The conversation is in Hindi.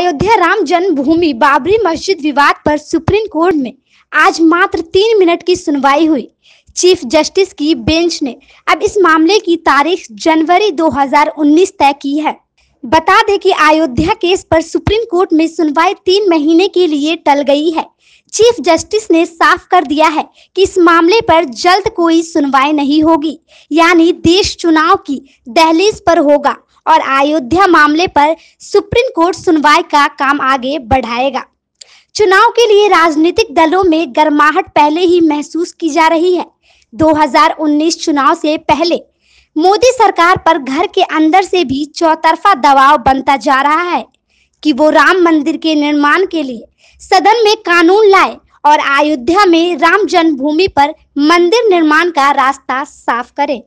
अयोध्या राम जन्मभूमि बाबरी मस्जिद विवाद पर सुप्रीम कोर्ट में आज मात्र तीन मिनट की सुनवाई हुई चीफ जस्टिस की बेंच ने अब इस मामले की तारीख जनवरी 2019 तय की है बता दें कि अयोध्या केस पर सुप्रीम कोर्ट में सुनवाई तीन महीने के लिए टल गई है चीफ जस्टिस ने साफ कर दिया है कि इस मामले पर जल्द कोई सुनवाई नहीं होगी यानी देश चुनाव की दहलीज पर होगा और अयोध्या मामले पर सुप्रीम कोर्ट सुनवाई का काम आगे बढ़ाएगा चुनाव के लिए राजनीतिक दलों में गर्माहट पहले ही महसूस की जा रही है 2019 चुनाव से पहले मोदी सरकार पर घर के अंदर से भी चौतरफा दबाव बनता जा रहा है कि वो राम मंदिर के निर्माण के लिए सदन में कानून लाए और अयोध्या में राम जन्मभूमि पर मंदिर निर्माण का रास्ता साफ करे